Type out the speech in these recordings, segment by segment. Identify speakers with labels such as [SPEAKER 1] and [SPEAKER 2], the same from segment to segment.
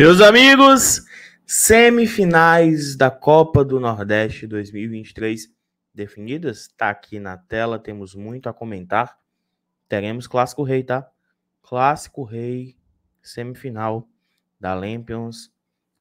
[SPEAKER 1] Meus amigos, semifinais da Copa do Nordeste 2023 definidas, tá aqui na tela, temos muito a comentar. Teremos Clássico Rei, tá? Clássico Rei, semifinal da Lampions,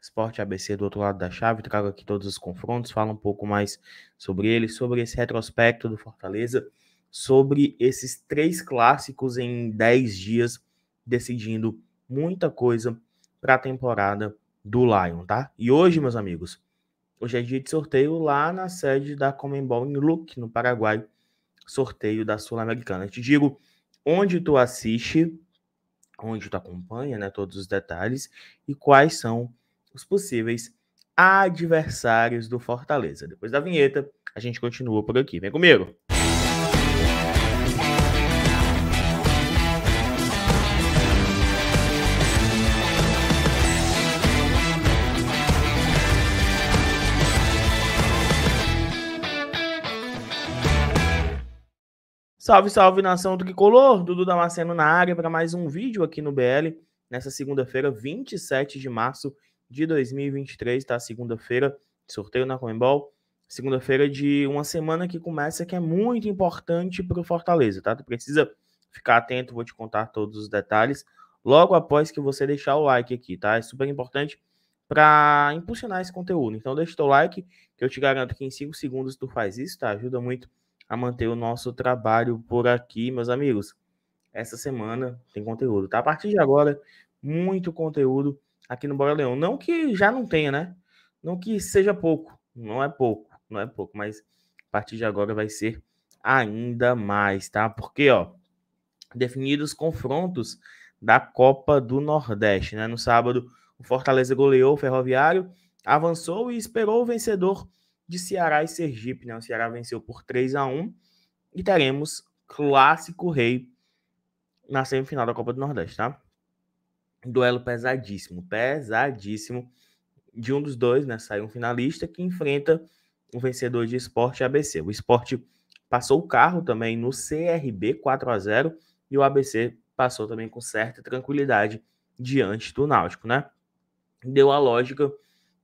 [SPEAKER 1] Esporte ABC do outro lado da chave. Trago aqui todos os confrontos, falo um pouco mais sobre ele, sobre esse retrospecto do Fortaleza, sobre esses três clássicos em 10 dias, decidindo muita coisa para a temporada do Lion, tá? E hoje, hum. meus amigos, hoje é dia de sorteio lá na sede da Comembol em Luque, no Paraguai, sorteio da Sul-Americana. Te digo onde tu assiste, onde tu acompanha, né, todos os detalhes e quais são os possíveis adversários do Fortaleza. Depois da vinheta, a gente continua por aqui. Vem comigo. Salve, salve nação tricolor, Dudu Damasceno na área para mais um vídeo aqui no BL. Nessa segunda-feira, 27 de março de 2023, tá? Segunda-feira, sorteio na Comembol. Segunda-feira de uma semana que começa que é muito importante para o Fortaleza, tá? Tu precisa ficar atento, vou te contar todos os detalhes logo após que você deixar o like aqui, tá? É super importante para impulsionar esse conteúdo. Então deixa o teu like, que eu te garanto que em 5 segundos tu faz isso, tá? Ajuda muito a manter o nosso trabalho por aqui, meus amigos. Essa semana tem conteúdo, tá? A partir de agora, muito conteúdo aqui no Bora Leão. Não que já não tenha, né? Não que seja pouco, não é pouco, não é pouco, mas a partir de agora vai ser ainda mais, tá? Porque, ó, definidos confrontos da Copa do Nordeste, né? No sábado, o Fortaleza goleou o Ferroviário, avançou e esperou o vencedor de Ceará e Sergipe. Né? O Ceará venceu por 3 a 1 e teremos clássico rei na semifinal da Copa do Nordeste, tá? Duelo pesadíssimo, pesadíssimo de um dos dois, né? Sai um finalista que enfrenta o vencedor de esporte ABC. O esporte passou o carro também no CRB 4 a 0 e o ABC passou também com certa tranquilidade diante do Náutico, né? Deu a lógica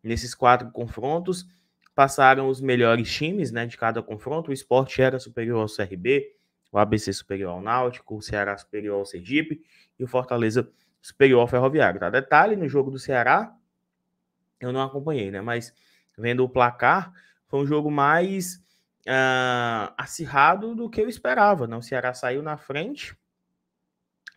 [SPEAKER 1] nesses quatro confrontos passaram os melhores times né, de cada confronto. O esporte era superior ao CRB, o ABC superior ao Náutico, o Ceará superior ao Sergipe e o Fortaleza superior ao Ferroviário. Tá? Detalhe, no jogo do Ceará, eu não acompanhei, né? Mas vendo o placar, foi um jogo mais uh, acirrado do que eu esperava. Né? O Ceará saiu na frente,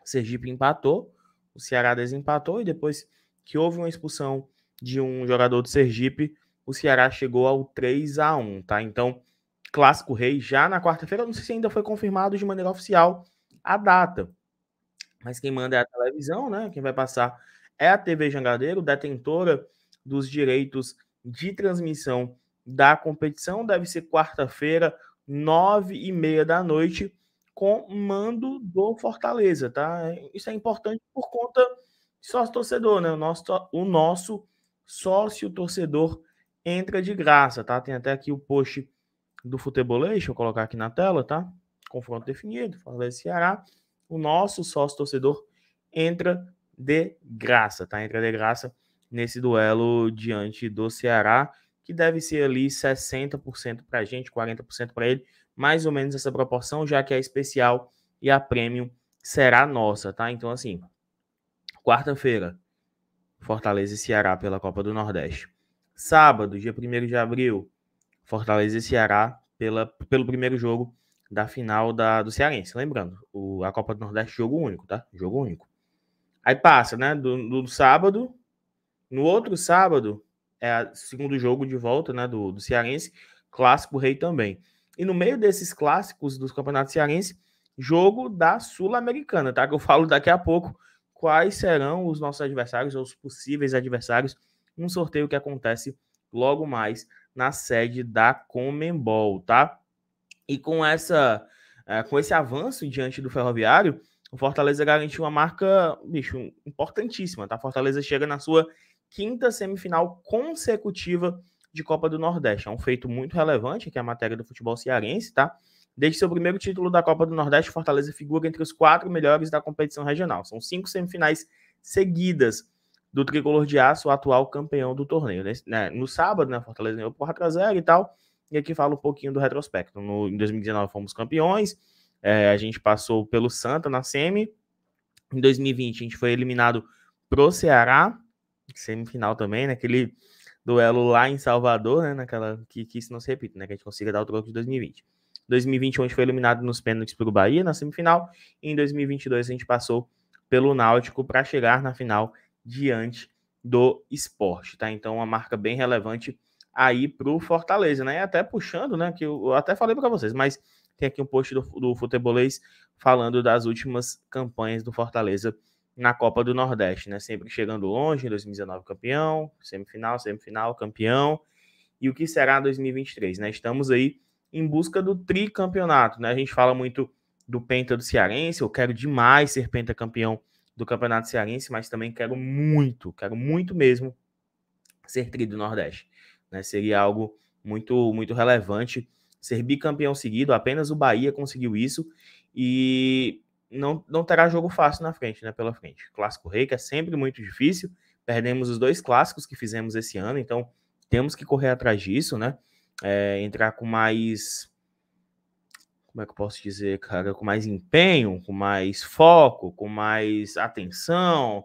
[SPEAKER 1] o Sergipe empatou, o Ceará desempatou e depois que houve uma expulsão de um jogador do Sergipe, o Ceará chegou ao 3 a 1 tá? Então, Clássico Rei já na quarta-feira, não sei se ainda foi confirmado de maneira oficial a data. Mas quem manda é a televisão, né? Quem vai passar é a TV Jangadeiro, detentora dos direitos de transmissão da competição. Deve ser quarta-feira, nove e meia da noite, com mando do Fortaleza, tá? Isso é importante por conta de sócio torcedor, né? O nosso, o nosso sócio torcedor entra de graça, tá? Tem até aqui o post do futebolês, deixa eu colocar aqui na tela, tá? Confronto definido, Fortaleza Ceará. O nosso sócio torcedor entra de graça, tá? Entra de graça nesse duelo diante do Ceará, que deve ser ali 60% para a gente, 40% para ele, mais ou menos essa proporção, já que a é especial e a premium será nossa, tá? Então, assim, quarta-feira, Fortaleza e Ceará pela Copa do Nordeste. Sábado, dia 1 de abril, Fortaleza e Ceará pela, pelo primeiro jogo da final da, do Cearense. Lembrando, o, a Copa do Nordeste jogo único, tá? Jogo único. Aí passa, né? Do, do sábado. No outro sábado, é o segundo jogo de volta, né? Do, do Cearense. Clássico Rei também. E no meio desses clássicos dos campeonatos cearense, jogo da Sul-Americana, tá? Que eu falo daqui a pouco quais serão os nossos adversários ou os possíveis adversários um sorteio que acontece logo mais na sede da Comembol, tá? E com essa é, com esse avanço diante do Ferroviário, o Fortaleza garantiu uma marca, bicho, importantíssima, tá? Fortaleza chega na sua quinta semifinal consecutiva de Copa do Nordeste. É um feito muito relevante que é a matéria do futebol cearense, tá? Desde seu primeiro título da Copa do Nordeste, Fortaleza figura entre os quatro melhores da competição regional. São cinco semifinais seguidas do Tricolor de Aço, o atual campeão do torneio. Né? né no sábado, né, Fortaleza ganhou por 4x0 e tal. E aqui fala um pouquinho do retrospecto. No, em 2019 fomos campeões, é, a gente passou pelo Santa na semi. Em 2020 a gente foi eliminado pro Ceará, semifinal também, naquele né, duelo lá em Salvador, né, naquela que, que isso não se repita, né, que a gente consiga dar o troco de 2020. 2021 a gente foi eliminado nos pênaltis pelo Bahia na semifinal, e em 2022 a gente passou pelo Náutico para chegar na final diante do esporte, tá? Então, uma marca bem relevante aí para o Fortaleza, né? E até puxando, né? Que eu até falei para vocês, mas tem aqui um post do, do Futebolês falando das últimas campanhas do Fortaleza na Copa do Nordeste, né? Sempre chegando longe, em 2019 campeão, semifinal, semifinal, campeão. E o que será 2023, né? Estamos aí em busca do tricampeonato, né? A gente fala muito do penta do Cearense, eu quero demais ser pentacampeão campeão do Campeonato Cearense, mas também quero muito, quero muito mesmo ser tri do Nordeste. Né? Seria algo muito, muito relevante. Ser bicampeão seguido, apenas o Bahia conseguiu isso e não, não terá jogo fácil na frente, né? Pela frente. Clássico Rei, que é sempre muito difícil. Perdemos os dois clássicos que fizemos esse ano, então temos que correr atrás disso, né? É, entrar com mais como é que eu posso dizer, cara, com mais empenho, com mais foco, com mais atenção,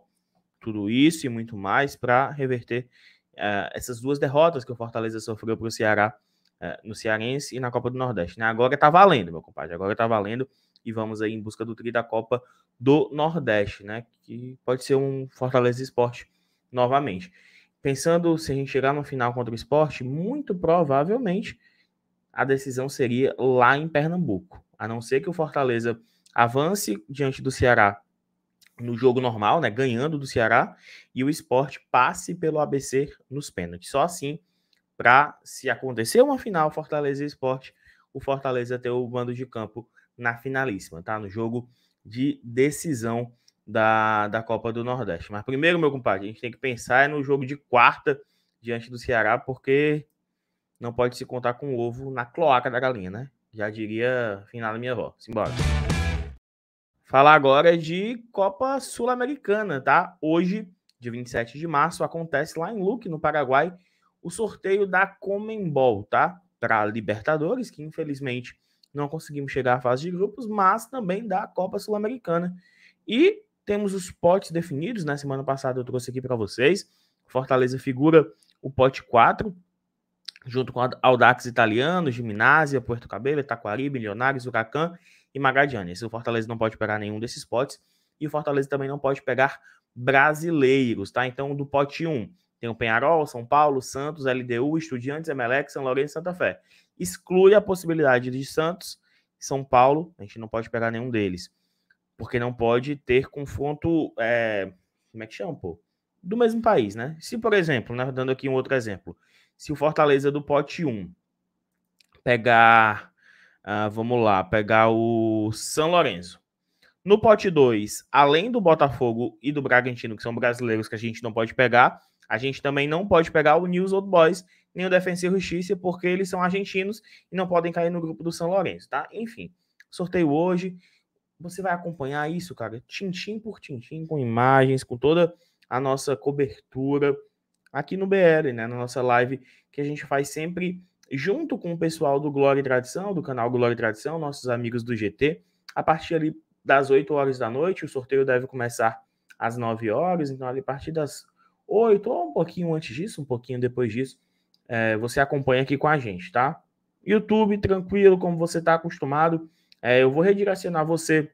[SPEAKER 1] tudo isso e muito mais para reverter uh, essas duas derrotas que o Fortaleza sofreu para o Ceará uh, no Cearense e na Copa do Nordeste. Né? Agora está valendo, meu compadre, agora está valendo e vamos aí em busca do tri da Copa do Nordeste, né? Que pode ser um Fortaleza Esporte novamente. Pensando se a gente chegar no final contra o esporte, muito provavelmente a decisão seria lá em Pernambuco. A não ser que o Fortaleza avance diante do Ceará no jogo normal, né, ganhando do Ceará, e o esporte passe pelo ABC nos pênaltis. Só assim, para se acontecer uma final Fortaleza e Esporte, o Fortaleza ter o bando de campo na finalíssima, tá? No jogo de decisão da, da Copa do Nordeste. Mas primeiro, meu compadre, a gente tem que pensar é no jogo de quarta diante do Ceará, porque não pode se contar com o ovo na cloaca da galinha, né? Já diria final da minha avó. Simbora. Falar agora de Copa Sul-Americana, tá? Hoje, dia 27 de março, acontece lá em Luque, no Paraguai, o sorteio da Comembol, tá? Para Libertadores, que infelizmente não conseguimos chegar à fase de grupos, mas também da Copa Sul-Americana. E temos os potes definidos, na né? Semana passada eu trouxe aqui para vocês. Fortaleza figura o pote 4, junto com Audax Italiano, Gimnásia, Porto Cabelo, Itaquari, Milionários, Huracan e Magadianes. O Fortaleza não pode pegar nenhum desses potes e o Fortaleza também não pode pegar brasileiros, tá? Então, do pote 1, tem o Penharol, São Paulo, Santos, LDU, Estudiantes, Emelec, São Lourenço e Santa Fé. Exclui a possibilidade de Santos e São Paulo, a gente não pode pegar nenhum deles, porque não pode ter confronto, é... como é que chama, pô? Do mesmo país, né? Se, por exemplo, né, dando aqui um outro exemplo, se o Fortaleza do pote 1 pegar, ah, vamos lá, pegar o São Lourenço. No pote 2, além do Botafogo e do Bragantino, que são brasileiros que a gente não pode pegar, a gente também não pode pegar o News Old Boys nem o Defensor e Justiça, porque eles são argentinos e não podem cair no grupo do São Lourenço, tá? Enfim, sorteio hoje. Você vai acompanhar isso, cara, tintim por tintim, com imagens, com toda a nossa cobertura aqui no BL, né, na nossa live que a gente faz sempre junto com o pessoal do Glória e Tradição, do canal Glória e Tradição, nossos amigos do GT, a partir ali das 8 horas da noite, o sorteio deve começar às 9 horas, então ali a partir das 8 ou um pouquinho antes disso, um pouquinho depois disso, é, você acompanha aqui com a gente, tá? YouTube, tranquilo, como você está acostumado, é, eu vou redirecionar você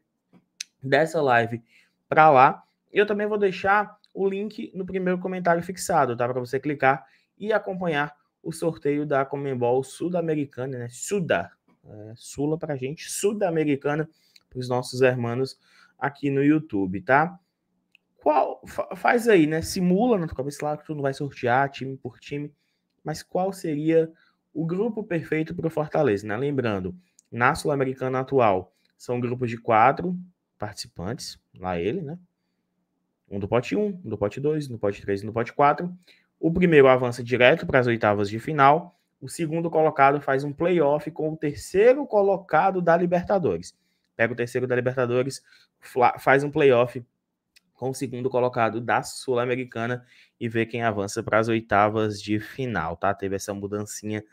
[SPEAKER 1] dessa live para lá. Eu também vou deixar o link no primeiro comentário fixado, tá? Para você clicar e acompanhar o sorteio da Comembol Sudamericana, né? Suda, é, Sula para gente, Sudamericana para os nossos hermanos aqui no YouTube, tá? Qual fa faz aí, né? Simula na tua cabeça, claro que tu não vai sortear time por time, mas qual seria o grupo perfeito para o Fortaleza, né? Lembrando, na Sul-Americana atual são grupos de quatro participantes, lá ele, né? Um do pote 1, um do pote 2, do pote 3 e do pote 4. O primeiro avança direto para as oitavas de final. O segundo colocado faz um playoff com o terceiro colocado da Libertadores. Pega o terceiro da Libertadores, faz um playoff com o segundo colocado da Sul-Americana e vê quem avança para as oitavas de final, tá? Teve essa mudancinha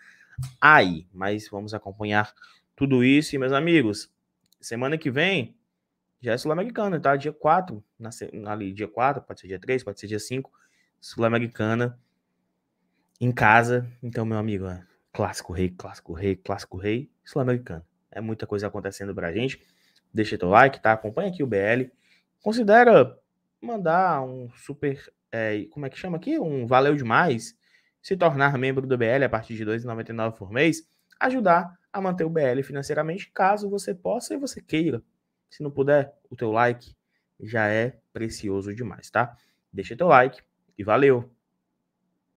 [SPEAKER 1] aí, mas vamos acompanhar tudo isso. E, meus amigos, semana que vem já é Sul-Americana, tá? Dia 4, na, ali, dia 4, pode ser dia 3, pode ser dia 5, Sul-Americana, em casa. Então, meu amigo, é clássico rei, clássico rei, clássico rei, Sul-Americana. É muita coisa acontecendo pra gente. Deixa teu like, tá? Acompanha aqui o BL. Considera mandar um super, é, como é que chama aqui? Um valeu demais. Se tornar membro do BL a partir de R$ 2,99 por mês. Ajudar a manter o BL financeiramente, caso você possa e você queira. Se não puder, o teu like já é precioso demais, tá? Deixa teu like e valeu!